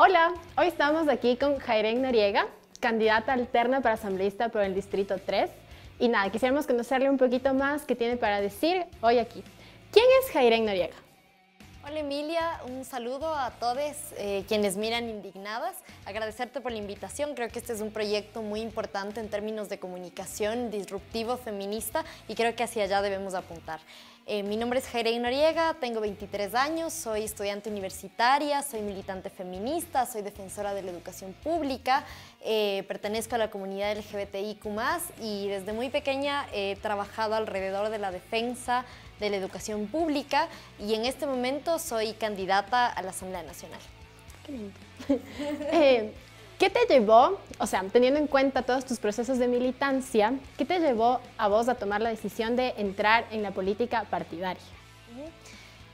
Hola, hoy estamos aquí con Jairén Noriega, candidata alterna para asambleísta por el Distrito 3. Y nada, quisiéramos conocerle un poquito más que tiene para decir hoy aquí. ¿Quién es Jairén Noriega? Hola Emilia, un saludo a todos eh, quienes miran indignadas. Agradecerte por la invitación. Creo que este es un proyecto muy importante en términos de comunicación disruptivo feminista y creo que hacia allá debemos apuntar. Eh, mi nombre es Jairey Noriega, tengo 23 años, soy estudiante universitaria, soy militante feminista, soy defensora de la educación pública, eh, pertenezco a la comunidad LGBTIQ+, y desde muy pequeña he trabajado alrededor de la defensa de la educación pública y en este momento soy candidata a la Asamblea Nacional. Qué eh, ¿Qué te llevó, o sea, teniendo en cuenta todos tus procesos de militancia, qué te llevó a vos a tomar la decisión de entrar en la política partidaria?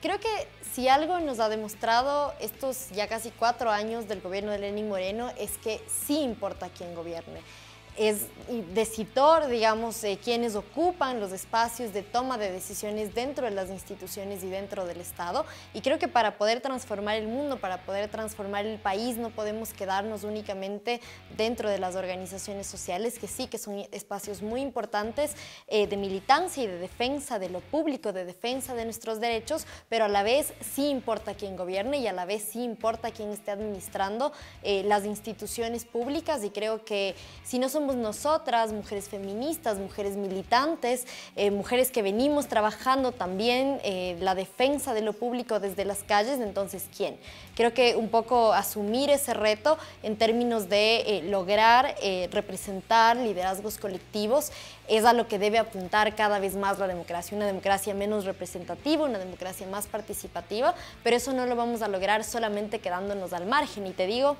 Creo que si algo nos ha demostrado estos ya casi cuatro años del gobierno de Lenin Moreno es que sí importa quién gobierne es decisor digamos, eh, quienes ocupan los espacios de toma de decisiones dentro de las instituciones y dentro del Estado. Y creo que para poder transformar el mundo, para poder transformar el país, no podemos quedarnos únicamente dentro de las organizaciones sociales, que sí, que son espacios muy importantes eh, de militancia y de defensa de lo público, de defensa de nuestros derechos, pero a la vez sí importa quién gobierne y a la vez sí importa quién esté administrando eh, las instituciones públicas. Y creo que si no somos nosotras, mujeres feministas, mujeres militantes, eh, mujeres que venimos trabajando también eh, la defensa de lo público desde las calles, entonces ¿quién? Creo que un poco asumir ese reto en términos de eh, lograr representar liderazgos colectivos es a lo que debe apuntar cada vez más la democracia, una democracia menos representativa, una democracia más participativa, pero eso no lo vamos a lograr solamente quedándonos al margen. Y te digo,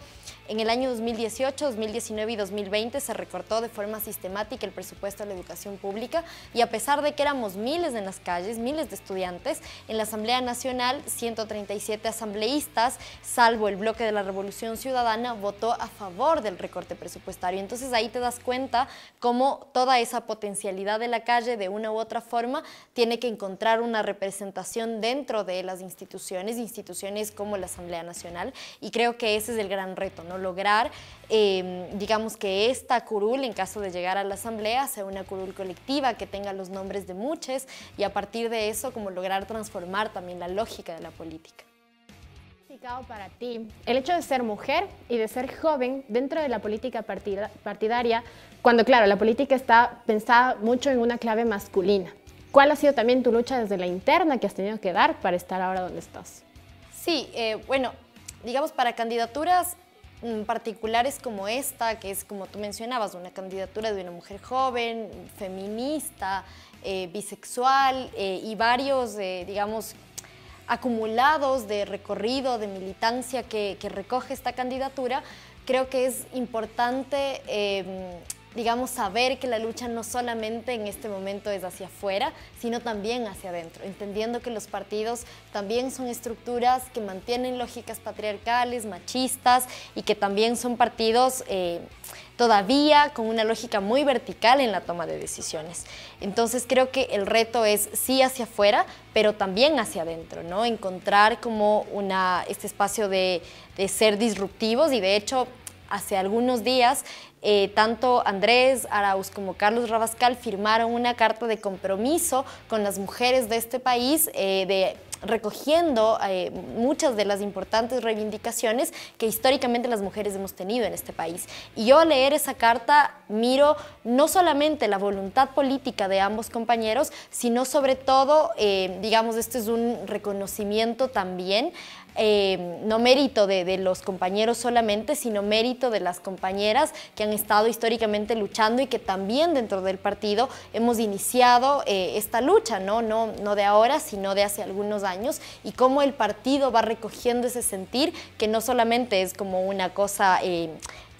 en el año 2018, 2019 y 2020 se recortó de forma sistemática el presupuesto de la educación pública y a pesar de que éramos miles en las calles, miles de estudiantes, en la Asamblea Nacional 137 asambleístas, salvo el bloque de la Revolución Ciudadana, votó a favor del recorte presupuestario. Entonces ahí te das cuenta cómo toda esa potencialidad de la calle de una u otra forma tiene que encontrar una representación dentro de las instituciones, instituciones como la Asamblea Nacional, y creo que ese es el gran reto, ¿no? lograr, em, digamos, que esta curul, en caso de llegar a la Asamblea, sea una curul colectiva que tenga los nombres de muchos, y a partir de eso, como lograr transformar también la lógica de la política para ti el hecho de ser mujer y de ser joven dentro de la política partidaria, cuando claro, la política está pensada mucho en una clave masculina? ¿Cuál ha sido también tu lucha desde la interna que has tenido que dar para estar ahora donde estás? Sí, eh, bueno, digamos, para candidaturas mm, particulares como esta, que es como tú mencionabas, una candidatura de una mujer joven, feminista, eh, bisexual eh, y varios, digamos, acumulados de recorrido, de militancia que, recoge esta candidatura, creo que es importante, em, digamos, saber que la lucha no solamente en este momento es hacia afuera, sino también hacia adentro, entendiendo que los partidos también son estructuras que mantienen lógicas patriarcales, machistas y que también son partidos... Eh, todavía con una lógica muy vertical en la toma de decisiones. Entonces creo que el reto es sí hacia afuera, pero también hacia adentro, ¿no? Encontrar como una, este espacio de, ser disruptivos y de hecho hace algunos días eh, tanto Andrés Arauz como Carlos Rabascal firmaron una carta de compromiso con las mujeres de este país eh, de recogiendo eh, muchas de las importantes reivindicaciones que históricamente las mujeres hemos tenido en este país. Y yo al leer esa carta miro no solamente la voluntad política de ambos compañeros, sino sobre todo, eh, digamos, este es un reconocimiento también eh, no mérito de, los compañeros solamente, sino mérito de las compañeras que han estado históricamente luchando y que también dentro del partido hemos iniciado eh, esta lucha, ¿no? ¿no? No de ahora, sino de hace algunos años, y cómo el partido va recogiendo ese sentir que no solamente es como una cosa eh,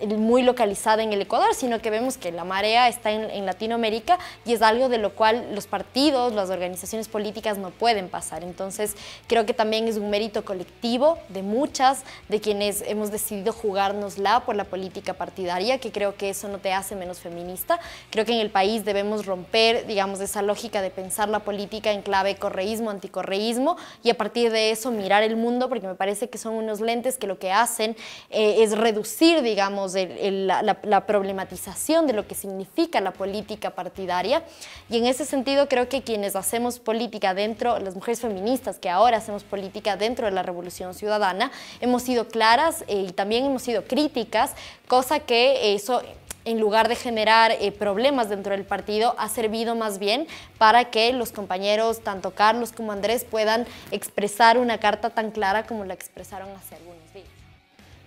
muy localizada en el Ecuador, sino que vemos que la marea está en, Latinoamérica y es algo de lo cual los partidos, las organizaciones políticas no pueden pasar. Entonces, creo que también es un mérito colectivo de muchas, de quienes hemos decidido jugárnosla por la política partidaria, que creo que eso no te hace menos feminista. Creo que en el país debemos romper, digamos, esa lógica de pensar la política en clave correísmo, anticorreísmo, y a partir de eso mirar el mundo, porque me parece que son unos lentes que lo que hacen eh, es reducir, digamos, la, problematización de lo que significa la política partidaria. Y en ese sentido creo que quienes hacemos política dentro, las mujeres feministas que ahora hacemos política dentro de la Revolución Ciudadana, hemos sido claras eh, y también hemos sido críticas, cosa que eso en lugar de generar eh, problemas dentro del partido, ha servido más bien para que los compañeros, tanto Carlos como Andrés, puedan expresar una carta tan clara como la expresaron hace algunos días.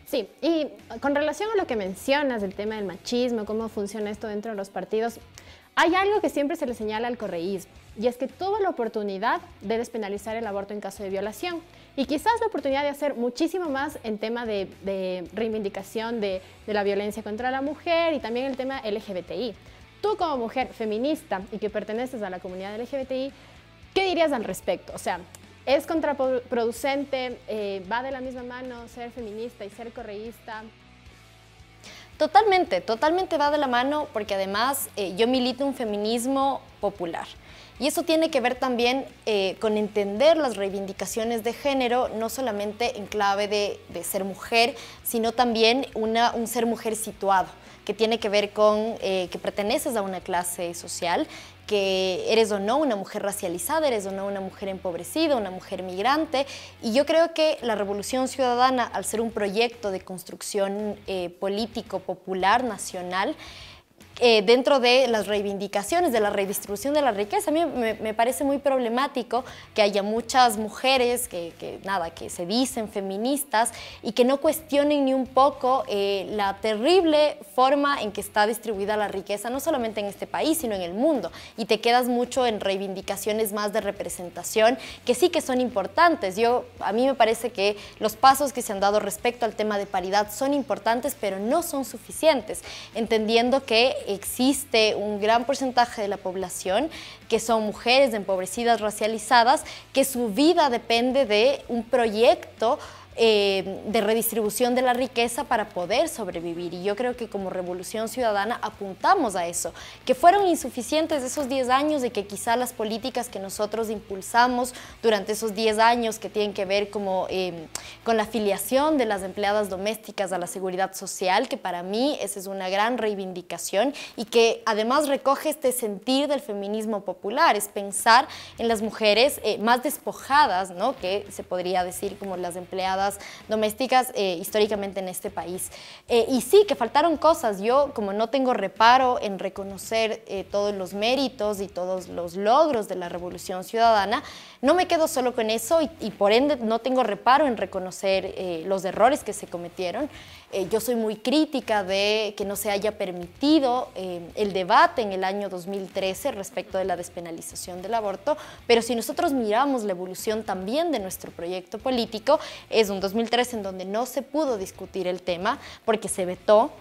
Sí, y con relación a lo que mencionas del tema del machismo, cómo funciona esto dentro de los partidos, hay algo que siempre se le señala al correísmo, y es que toda la oportunidad de despenalizar el aborto en caso de violación, y quizás la oportunidad de hacer muchísimo más en tema de, reivindicación de, la violencia contra la mujer y también el tema LGBTI. Tú como mujer feminista y que perteneces a la comunidad LGBTI, ¿Qué dirías al respecto? O sea, es contraproducente, eh, va de la misma mano ser feminista y ser correísta. Totalmente, totalmente va de la mano porque además eh, yo milito un feminismo popular. Y eso tiene que ver también eh, con entender las reivindicaciones de género, no solamente en clave de, ser mujer, sino también una, un ser mujer situado, que tiene que ver con que perteneces a una clase social que eres o no una mujer racializada, eres o no una mujer empobrecida, una mujer migrante. Y yo creo que la Revolución Ciudadana, al ser un proyecto de construcción eh, político, popular, nacional, eh, dentro de las reivindicaciones, de la redistribución de la riqueza. A mí me, parece muy problemático que haya muchas mujeres que, nada, que se dicen feministas y que no cuestionen ni un poco eh, la terrible forma en que está distribuida la riqueza, no solamente en este país, sino en el mundo. Y te quedas mucho en reivindicaciones más de representación, que sí que son importantes. Yo, a mí me parece que los pasos que se han dado respecto al tema de paridad son importantes, pero no son suficientes, entendiendo que existe un gran porcentaje de la población que son mujeres empobrecidas, racializadas, que su vida depende de un proyecto eh, de redistribución de la riqueza para poder sobrevivir. Y yo creo que como Revolución Ciudadana apuntamos a eso, que fueron insuficientes esos 10 años y que quizá las políticas que nosotros impulsamos durante esos 10 años que tienen que ver como, em, con la afiliación de las empleadas domésticas a la seguridad social, que para mí esa es una gran reivindicación y que además recoge este sentir del feminismo popular, es pensar en las mujeres eh, más despojadas, ¿no? que se podría decir como las empleadas domésticas eh, históricamente en este país. Eh, y sí, que faltaron cosas. Yo, como no tengo reparo en reconocer eh, todos los méritos y todos los logros de la Revolución Ciudadana, no me quedo solo con eso y, por ende no tengo reparo en reconocer eh, los errores que se cometieron. Eh, yo soy muy crítica de que no se haya permitido eh, el debate en el año 2013 respecto de la despenalización del aborto, pero si nosotros miramos la evolución también de nuestro proyecto político, es un 2013 en donde no se pudo discutir el tema porque se vetó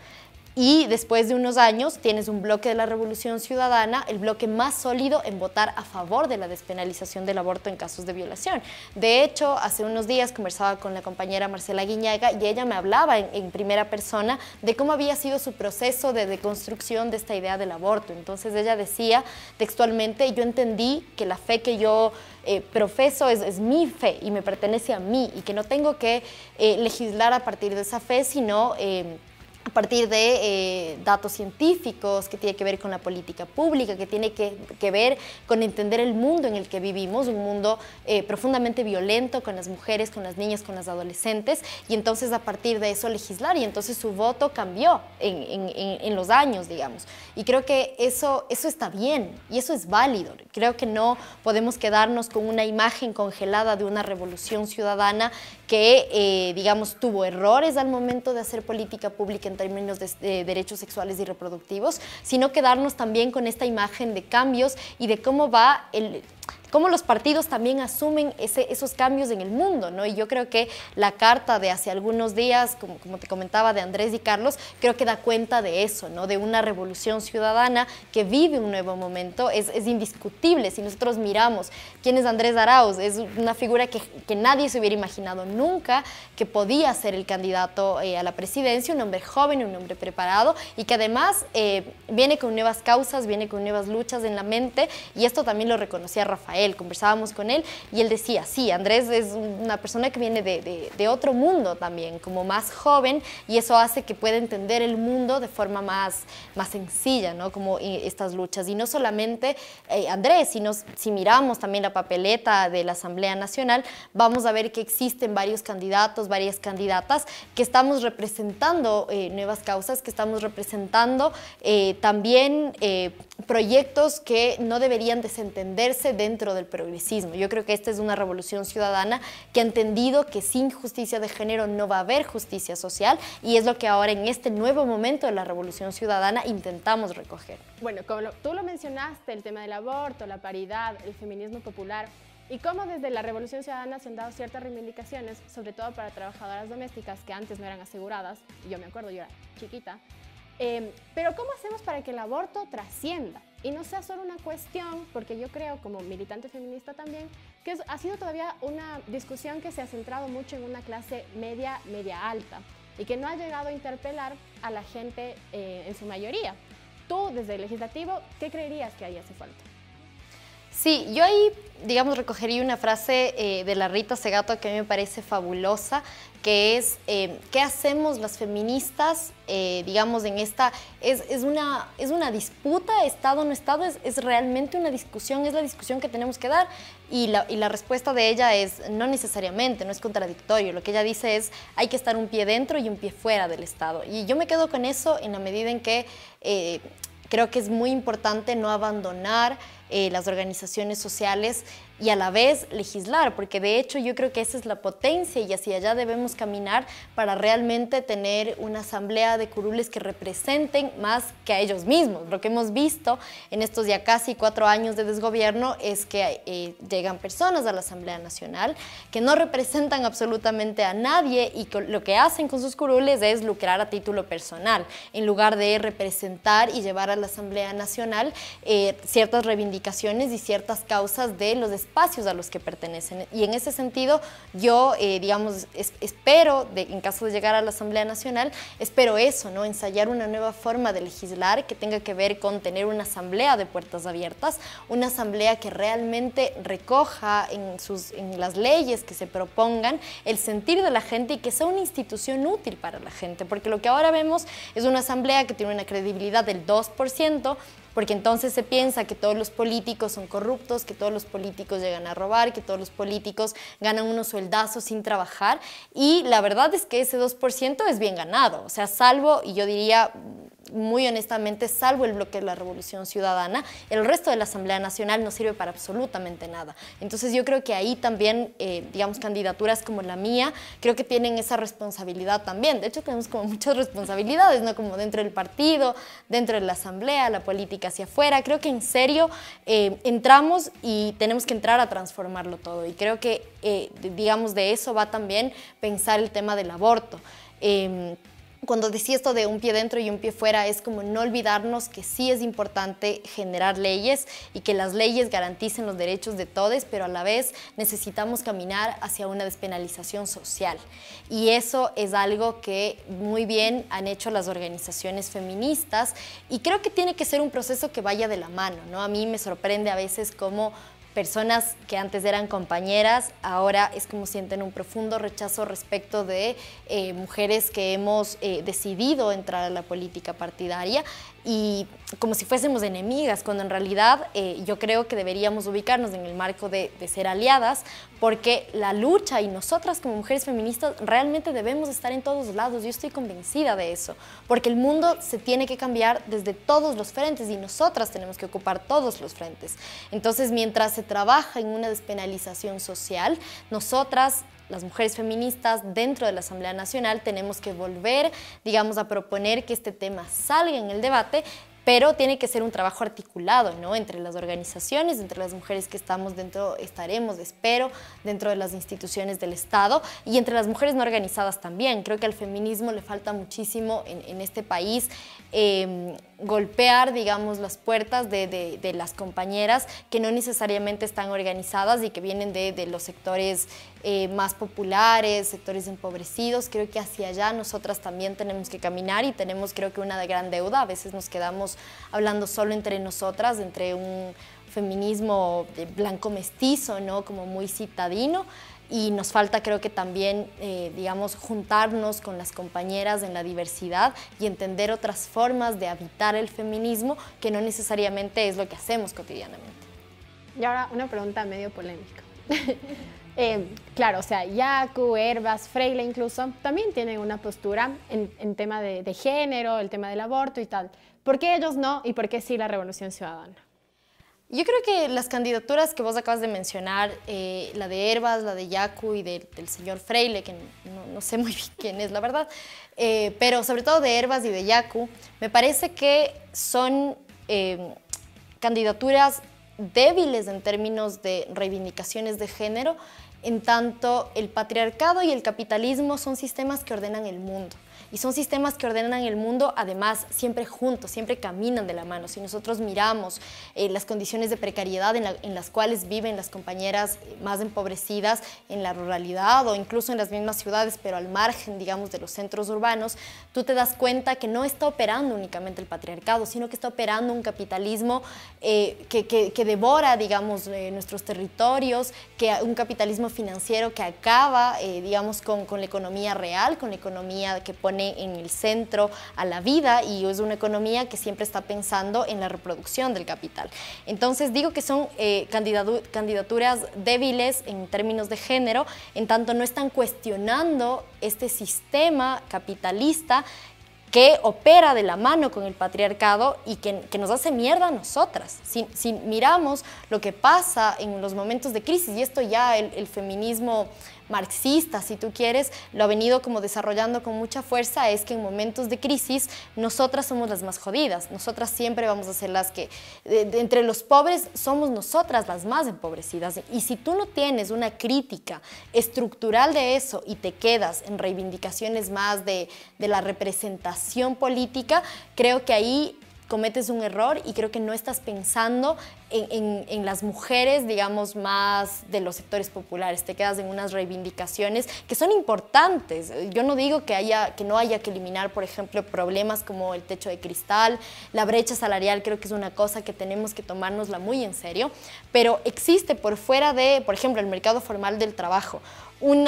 y después de unos años tienes un bloque de la Revolución Ciudadana, el bloque más sólido en votar a favor de la despenalización del aborto en casos de violación. De hecho, hace unos días conversaba con la compañera Marcela Guiñaga y ella me hablaba en, primera persona de cómo había sido su proceso de deconstrucción de esta idea del aborto. Entonces ella decía textualmente, yo entendí que la fe que yo eh, profeso es, es, mi fe y me pertenece a mí y que no tengo que eh, legislar a partir de esa fe, sino... Eh, a partir de eh, datos científicos que tiene que ver con la política pública, que tiene que, ver con entender el mundo en el que vivimos, un mundo eh, profundamente violento con las mujeres, con las niñas, con las adolescentes, y entonces a partir de eso legislar, y entonces su voto cambió en, los años, digamos. Y creo que eso, eso está bien y eso es válido. Creo que no podemos quedarnos con una imagen congelada de una revolución ciudadana que, eh, digamos, tuvo errores al momento de hacer política pública en términos de derechos sexuales y reproductivos, sino quedarnos también con esta imagen de cambios y de cómo va el cómo los partidos también asumen esos cambios en el mundo, ¿no? Y yo creo que la carta de hace algunos días, como, te comentaba, de Andrés y Carlos, creo que da cuenta de eso, ¿no? De una revolución ciudadana que vive un nuevo momento, es, indiscutible. Si nosotros miramos quién es Andrés Arauz, es una figura que, nadie se hubiera imaginado nunca que podía ser el candidato eh, a la presidencia, un hombre joven, un hombre preparado y que además eh, viene con nuevas causas, viene con nuevas luchas en la mente y esto también lo reconocía Rafael conversábamos con él y él decía, sí, Andrés es una persona que viene de, otro mundo también, como más joven y eso hace que pueda entender el mundo de forma más, más sencilla, ¿no? Como eh, estas luchas. Y no solamente eh, Andrés, sino si miramos también la papeleta de la Asamblea Nacional, vamos a ver que existen varios candidatos, varias candidatas que estamos representando eh, nuevas causas, que estamos representando también proyectos que no deberían desentenderse dentro del progresismo. Yo creo que esta es una revolución ciudadana que ha entendido que sin justicia de género no va a haber justicia social y es lo que ahora en este nuevo momento de la revolución ciudadana intentamos recoger. Bueno, como tú lo mencionaste, el tema del aborto, la paridad, el feminismo popular y cómo desde la revolución ciudadana se han dado ciertas reivindicaciones, sobre todo para trabajadoras domésticas que antes no eran aseguradas, y yo me acuerdo, yo era chiquita, Em, pero ¿cómo hacemos para que el aborto trascienda? Y no sea solo una cuestión, porque yo creo, como militante feminista también, que ha sido todavía una discusión que se ha centrado mucho en una clase media, media alta, y que no ha llegado a interpelar a la gente eh, en su mayoría. Tú, desde el legislativo, ¿qué creerías que ahí hace falta? Sí, yo ahí, digamos, recogería una frase eh, de la Rita Segato que a mí me parece fabulosa, que es, eh, ¿qué hacemos las feministas, eh, digamos, en esta, es, una, disputa, Estado no Estado, es, realmente una discusión, es la discusión que tenemos que dar y y la respuesta de ella es, no necesariamente, no es contradictorio, lo que ella dice es, hay que estar un pie dentro y un pie fuera del Estado. Y yo me quedo con eso en la medida en que creo que es muy importante no abandonar eh, las organizaciones sociales y a la vez legislar, porque de hecho yo creo que esa es la potencia y hacia allá debemos caminar para realmente tener una asamblea de curules que representen más que a ellos mismos. Lo que hemos visto en estos ya casi cuatro años de desgobierno es que eh, llegan personas a la Asamblea Nacional que no representan absolutamente a nadie y lo que hacen con sus curules es lucrar a título personal, en lugar de representar y llevar a la Asamblea Nacional eh, ciertas reivindicaciones y ciertas causas de los espacios a los que pertenecen. Y en ese sentido, yo, eh, digamos, espero, de, en caso de llegar a la Asamblea Nacional, espero eso, ¿no? Ensayar una nueva forma de legislar que tenga que ver con tener una asamblea de puertas abiertas, una asamblea que realmente recoja en, sus, en las leyes que se propongan el sentir de la gente y que sea una institución útil para la gente, porque lo que ahora vemos es una asamblea que tiene una credibilidad del 2%, porque entonces se piensa que todos los políticos son corruptos, que todos los políticos llegan a robar, que todos los políticos ganan unos sueldazos sin trabajar y la verdad es que ese 2% es bien ganado, o sea, salvo, y yo diría muy honestamente, salvo el bloque de la Revolución Ciudadana, el resto de la Asamblea Nacional no sirve para absolutamente nada. Entonces yo creo que ahí también, eh, digamos, candidaturas como la mía, creo que tienen esa responsabilidad también. De hecho, tenemos como muchas responsabilidades, ¿no? Como dentro del partido, dentro de la Asamblea, la política hacia afuera. Creo que en serio eh, entramos y tenemos que entrar a transformarlo todo. Y creo que, eh, digamos, de eso va también pensar el tema del aborto. Em, cuando decía esto de un pie dentro y un pie fuera, es como no olvidarnos que sí es importante generar leyes y que las leyes garanticen los derechos de todos, pero a la vez necesitamos caminar hacia una despenalización social. Y eso es algo que muy bien han hecho las organizaciones feministas y creo que tiene que ser un proceso que vaya de la mano, ¿no? A mí me sorprende a veces cómo personas que antes eran compañeras, ahora es como sienten un profundo rechazo respecto de eh, mujeres que hemos eh, decidido entrar a la política partidaria y como si fuésemos enemigas, cuando en realidad eh, yo creo que deberíamos ubicarnos en el marco de, de, ser aliadas, porque la lucha y nosotras como mujeres feministas realmente debemos estar en todos lados, yo estoy convencida de eso, porque el mundo se tiene que cambiar desde todos los frentes y nosotras tenemos que ocupar todos los frentes. Entonces, mientras se trabaja en una despenalización social, nosotras las mujeres feministas dentro de la Asamblea Nacional tenemos que volver, digamos, a proponer que este tema salga en el debate pero tiene que ser un trabajo articulado, ¿no? Entre las organizaciones, entre las mujeres que estamos dentro, estaremos, espero, dentro de las instituciones del Estado y entre las mujeres no organizadas también. Creo que al feminismo le falta muchísimo en, este país em, golpear, digamos, las puertas de, las compañeras que no necesariamente están organizadas y que vienen de, de los sectores eh, más populares, sectores empobrecidos. Creo que hacia allá nosotras también tenemos que caminar y tenemos creo que una gran deuda. A veces nos quedamos hablando solo entre nosotras, entre un feminismo blanco mestizo, ¿no? como muy citadino y nos falta creo que también, eh, digamos, juntarnos con las compañeras en la diversidad y entender otras formas de habitar el feminismo que no necesariamente es lo que hacemos cotidianamente. Y ahora una pregunta medio polémica. Eh, claro, o sea, Yaku, Herbas, Freile incluso, también tienen una postura en, tema de, género, el tema del aborto y tal. ¿Por qué ellos no y por qué sí la Revolución Ciudadana? Yo creo que las candidaturas que vos acabas de mencionar, eh, la de Herbas, la de Yaku y del señor Freile, que no, sé muy bien quién es, la verdad, eh, pero sobre todo de Herbas y de Yaku, me parece que son candidaturas débiles en términos de reivindicaciones de género en tanto el patriarcado y el capitalismo son sistemas que ordenan el mundo y son sistemas que ordenan el mundo, además, siempre juntos, siempre caminan de la mano. Si nosotros miramos eh, las condiciones de precariedad en, las cuales viven las compañeras eh, más empobrecidas en la ruralidad o incluso en las mismas ciudades, pero al margen, digamos, de los centros urbanos, tú te das cuenta que no está operando únicamente el patriarcado, sino que está operando un capitalismo eh, que, devora, digamos, nuestros territorios, que un capitalismo financiero que acaba, digamos, con, con la economía real, con la economía que pone en el centro a la vida y es una economía que siempre está pensando en la reproducción del capital. Entonces digo que son eh, candidaturas débiles en términos de género, en tanto no están cuestionando este sistema capitalista que opera de la mano con el patriarcado y que, que nos hace mierda a nosotras. Si, si, miramos lo que pasa en los momentos de crisis, y esto ya el, el feminismo marxista, si tú quieres, lo ha venido como desarrollando con mucha fuerza, es que en momentos de crisis nosotras somos las más jodidas, nosotras siempre vamos a ser las que, entre los pobres somos nosotras las más empobrecidas. Y si tú no tienes una crítica estructural de eso y te quedas en reivindicaciones más de, de la representación política, creo que ahí cometes un error y creo que no estás pensando en, las mujeres, digamos, más de los sectores populares. Te quedas en unas reivindicaciones que son importantes. Yo no digo que, haya, que no haya que eliminar, por ejemplo, problemas como el techo de cristal, la brecha salarial, creo que es una cosa que tenemos que tomárnosla muy en serio, pero existe por fuera de, por ejemplo, el mercado formal del trabajo. un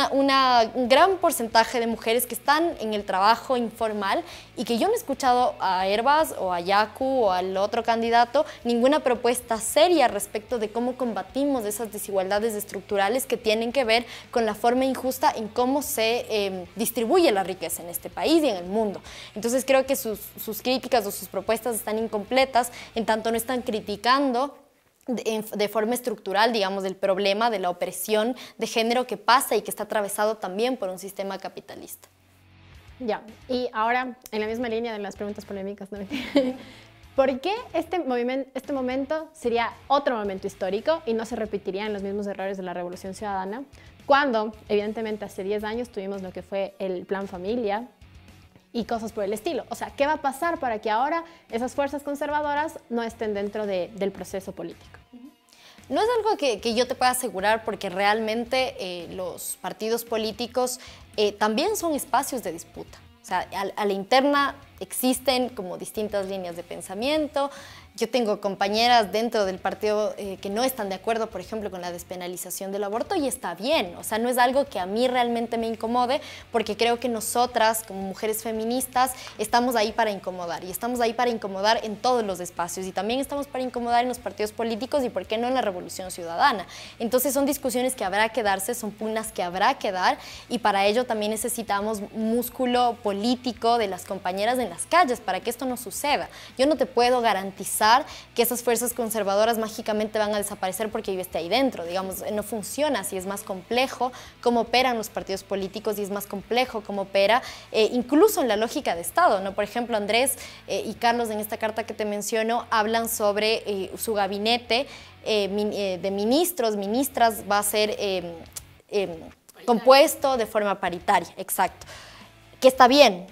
gran porcentaje de mujeres que están en el trabajo informal y que yo no he escuchado a Herbas o a Yaku o al otro candidato ninguna propuesta seria respecto de cómo combatimos esas desigualdades estructurales que tienen que ver con la forma injusta en cómo se em, distribuye la riqueza en este país y en el mundo. Entonces creo que sus, críticas o sus propuestas están incompletas en tanto no están criticando de, forma estructural, digamos, del problema de la opresión de género que pasa y que está atravesado también por un sistema capitalista. Ya, y ahora, en la misma línea de las preguntas polémicas, ¿no? ¿Por qué este, este, momento sería otro momento histórico y no se repetirían los mismos errores de la Revolución Ciudadana? Cuando, evidentemente, hace 10 años tuvimos lo que fue el Plan Familia, y cosas por el estilo. O sea, ¿qué va a pasar para que ahora esas fuerzas conservadoras no estén dentro del proceso político? No es algo que, yo te pueda asegurar porque realmente eh, los partidos políticos eh, también son espacios de disputa. O sea, a, a la interna existen como distintas líneas de pensamiento, yo tengo compañeras dentro del partido eh, que no están de acuerdo, por ejemplo, con la despenalización del aborto y está bien. O sea, no es algo que a mí realmente me incomode porque creo que nosotras, como mujeres feministas, estamos ahí para incomodar y estamos ahí para incomodar en todos los espacios y también estamos para incomodar en los partidos políticos y, ¿por qué no, en la revolución ciudadana? Entonces son discusiones que habrá que darse, son pugnas que habrá que dar y para ello también necesitamos músculo político de las compañeras en las calles para que esto no suceda. Yo no te puedo garantizar que esas fuerzas conservadoras mágicamente van a desaparecer porque yo esté ahí dentro. Digamos, no funciona si es más complejo cómo operan los partidos políticos y es más complejo cómo opera eh, incluso en la lógica de Estado. ¿no? Por ejemplo, Andrés eh, y Carlos en esta carta que te menciono hablan sobre eh, su gabinete de ministros, ministras, va a ser compuesto de forma paritaria, exacto. Que está bien,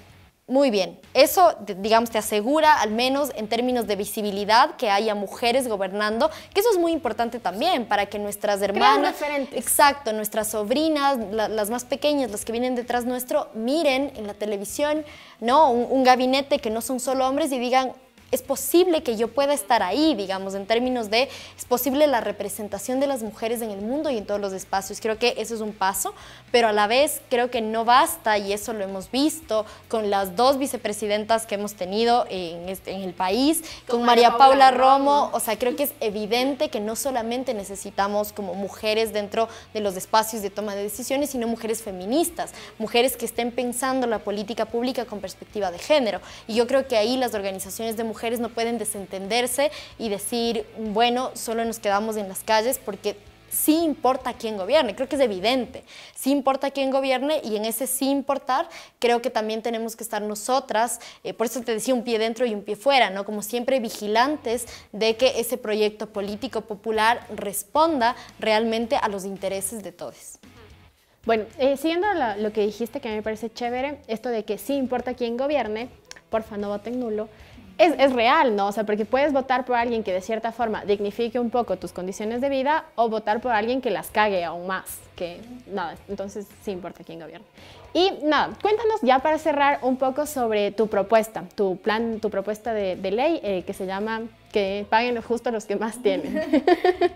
muy bien, eso digamos te asegura al menos en términos de visibilidad que haya mujeres gobernando, que eso es muy importante también para que nuestras hermanas, exacto, nuestras sobrinas, las más pequeñas, las que vienen detrás nuestro, miren en la televisión, ¿no? un gabinete que no son solo hombres y digan, es posible que yo pueda estar ahí, digamos, en términos de, es posible la representación de las mujeres en el mundo y en todos los espacios. Creo que eso es un paso, pero a la vez creo que no basta, y eso lo hemos visto con las dos vicepresidentas que hemos tenido en, este, el país, con, María Paula, Romo. Romo, o sea, creo que es evidente que no solamente necesitamos como mujeres dentro de los espacios de toma de decisiones, sino mujeres feministas, mujeres que estén pensando la política pública con perspectiva de género. Y yo creo que ahí las organizaciones de mujeres mujeres no pueden desentenderse y decir, bueno, solo nos quedamos en las calles porque sí importa quién gobierne, creo que es evidente, sí importa quién gobierne y en ese sí importar creo que también tenemos que estar nosotras, eh, por eso te decía un pie dentro y un pie fuera, ¿no? como siempre vigilantes de que ese proyecto político popular responda realmente a los intereses de todos. Bueno, eh, siguiendo lo, que dijiste que a me parece chévere, esto de que sí importa quién gobierne, porfa no voten nulo, es, real, ¿no? O sea, porque puedes votar por alguien que de cierta forma dignifique un poco tus condiciones de vida o votar por alguien que las cague aún más, que nada, entonces sí importa quién gobierne. Y nada, cuéntanos ya para cerrar un poco sobre tu propuesta, tu plan, tu propuesta de, ley eh, que se llama que paguen justo los que más tienen.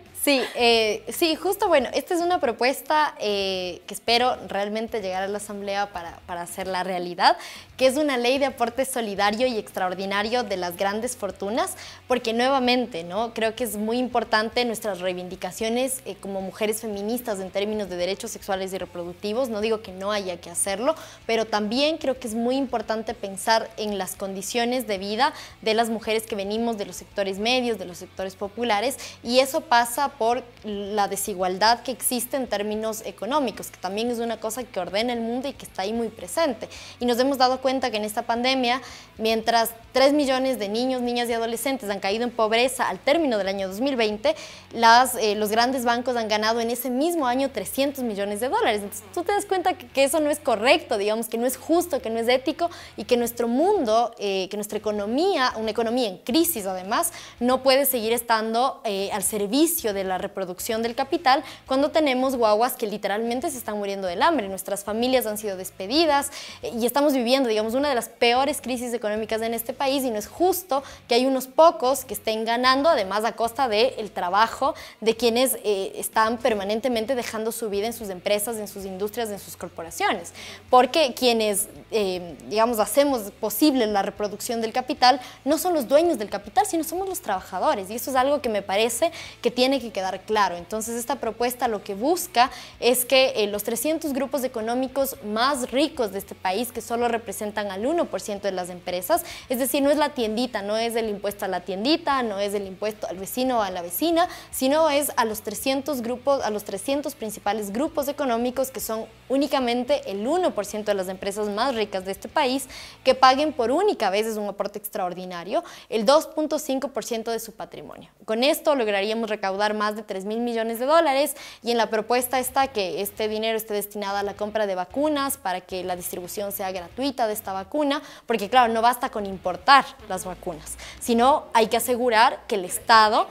Sí, eh, sí, justo bueno, esta es una propuesta eh, que espero realmente llegar a la Asamblea para, para la realidad, que es una ley de aporte solidario y extraordinario de las grandes fortunas, porque nuevamente, ¿no? Creo que es muy importante nuestras reivindicaciones eh, como mujeres feministas en términos de derechos sexuales y reproductivos, no digo que no haya que hacerlo, pero también creo que es muy importante pensar en las condiciones de vida de las mujeres que venimos de los sectores medios, de los sectores populares, y eso pasa por la desigualdad que existe en términos económicos, que también es una cosa que ordena el mundo y que está ahí muy presente. Y nos hemos dado cuenta que en esta pandemia, mientras 3 millones de niños, niñas y adolescentes han caído en pobreza al término del año 2020, las, eh, los grandes bancos han ganado en ese mismo año 300 millones de dólares. Entonces tú te das cuenta que, eso no es correcto, digamos, que no es justo, que no es ético y que nuestro mundo, eh, que nuestra economía, una economía en crisis además, no puede seguir estando eh, al servicio de de la reproducción del capital cuando tenemos guaguas que literalmente se están muriendo del hambre. Nuestras familias han sido despedidas eh, y estamos viviendo, digamos, una de las peores crisis económicas en este país y no es justo que hay unos pocos que estén ganando, además a costa del el trabajo de quienes eh, están permanentemente dejando su vida en sus empresas, en sus industrias, en sus corporaciones. Porque quienes, eh, digamos, hacemos posible la reproducción del capital no son los dueños del capital, sino somos los trabajadores. Y eso es algo que me parece que tiene que quedar claro. Entonces esta propuesta lo que busca es que eh, los 300 grupos económicos más ricos de este país, que solo representan al 1% de las empresas, es decir, no es la tiendita, no es el impuesto a la tiendita, no es el impuesto al vecino o a la vecina, sino es a los 300 grupos, a los 300 principales grupos económicos que son únicamente el 1% de las empresas más ricas de este país, que paguen por única vez, es un aporte extraordinario, el 2.5% de su patrimonio. Con esto lograríamos recaudar más de 3 mil millones de dólares y en la propuesta está que este dinero esté destinado a la compra de vacunas para que la distribución sea gratuita de esta vacuna, porque claro, no basta con importar las vacunas, sino hay que asegurar que el Estado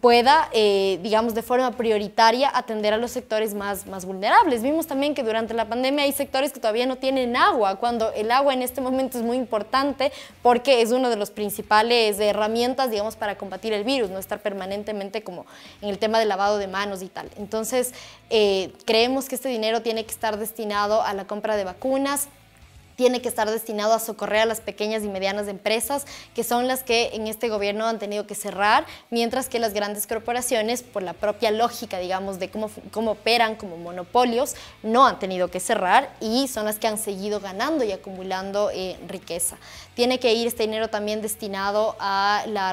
pueda, eh, digamos, de forma prioritaria atender a los sectores más, vulnerables. Vimos también que durante la pandemia hay sectores que todavía no tienen agua, cuando el agua en este momento es muy importante porque es una de las principales herramientas, digamos, para combatir el virus, no estar permanentemente como en el tema del lavado de manos y tal. Entonces, eh, creemos que este dinero tiene que estar destinado a la compra de vacunas, tiene que estar destinado a socorrer a las pequeñas y medianas empresas, que son las que en este gobierno han tenido que cerrar, mientras que las grandes corporaciones, por la propia lógica, digamos, de cómo, operan como monopolios, no han tenido que cerrar y son las que han seguido ganando y acumulando eh, riqueza. Tiene que ir este dinero también destinado a la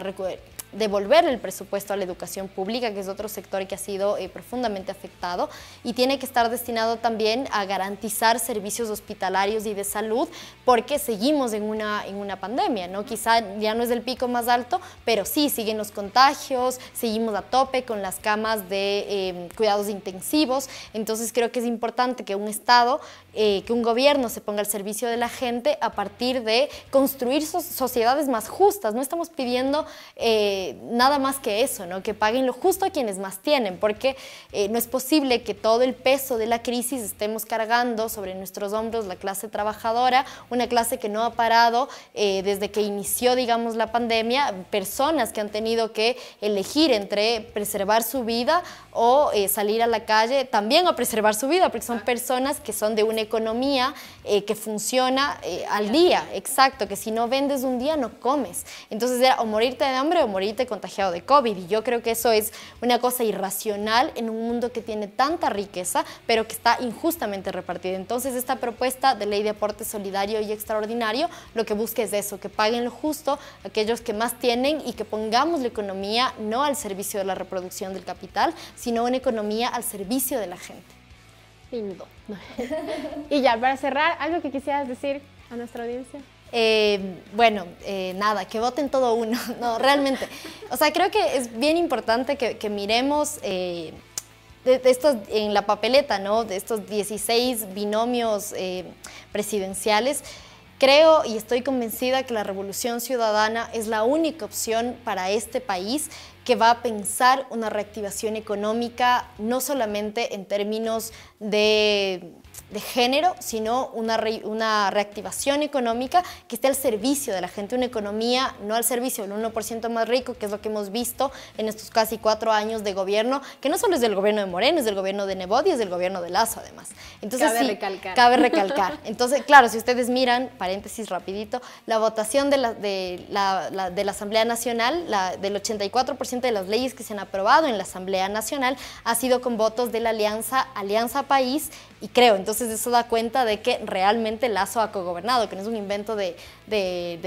devolver el presupuesto a la educación pública, que es otro sector que ha sido eh, profundamente afectado, y tiene que estar destinado también a garantizar servicios hospitalarios y de salud, porque seguimos en una, en una pandemia, ¿no? Quizá ya no es el pico más alto, pero sí, siguen los contagios, seguimos a tope con las camas de em, cuidados intensivos, entonces creo que es importante que un Estado, eh, que un gobierno se ponga al servicio de la gente a partir de construir sociedades más justas, no estamos pidiendo... Eh, eh, nada más que eso, ¿no? que paguen lo justo a quienes más tienen, porque eh, no es posible que todo el peso de la crisis estemos cargando sobre nuestros hombros la clase trabajadora, una clase que no ha parado eh, desde que inició, digamos, la pandemia, personas que han tenido que elegir entre preservar su vida o salir a la calle también a preservar su vida, porque son personas que son de una economía que funciona al día, exacto, que si no vendes un día no comes. Entonces o morirte de hambre o morir contagiado de COVID y yo creo que eso es una cosa irracional en un mundo que tiene tanta riqueza, pero que está injustamente repartida. Entonces, esta propuesta de ley de aporte solidario y extraordinario lo que busca es eso, que paguen lo justo aquellos que más tienen y que pongamos la economía no al servicio de la reproducción del capital, sino una economía al servicio de la gente. Lindo. y ya, para cerrar, algo que quisieras decir a nuestra audiencia. Eh, bueno, eh, nada, que voten todo uno, no, realmente. O sea, creo que es bien importante que, miremos eh, en la papeleta, ¿no? De estos 16 binomios presidenciales. Creo y estoy convencida que la revolución ciudadana es la única opción para este país que va a pensar una reactivación económica, no solamente en términos de de género, sino una, una reactivación económica que esté al servicio de la gente, una economía no al servicio del 1% más rico, que es lo que hemos visto en estos casi cuatro años de gobierno, que no solo es del gobierno de Moreno, es del gobierno de Nebodi, es del gobierno de Lazo además. Entonces, cabe recalcar. Cabe recalcar. Entonces, claro, si ustedes miran, paréntesis rapidito, la votación de la, de Asamblea Nacional, la, del 84% de las leyes que se han aprobado en la Asamblea Nacional, ha sido con votos de la Alianza, Alianza País, y creo. Entonces eso da cuenta de que realmente Lazo ha cogobernado, que no es un invento de,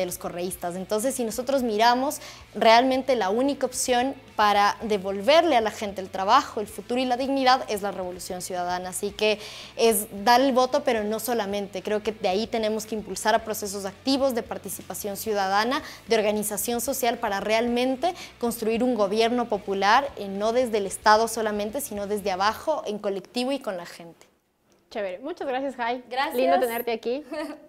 los correístas. Entonces si nosotros miramos, realmente la única opción para devolverle a la gente el trabajo, el futuro y la dignidad es la revolución ciudadana. Así que es dar el voto, pero no solamente. Creo que de ahí tenemos que impulsar a procesos activos de participación ciudadana, de organización social para realmente construir un gobierno popular, eh, no desde el Estado solamente, sino desde abajo, en colectivo y con la gente. Muchas gracias, Jai. Gracias. Lindo tenerte aquí.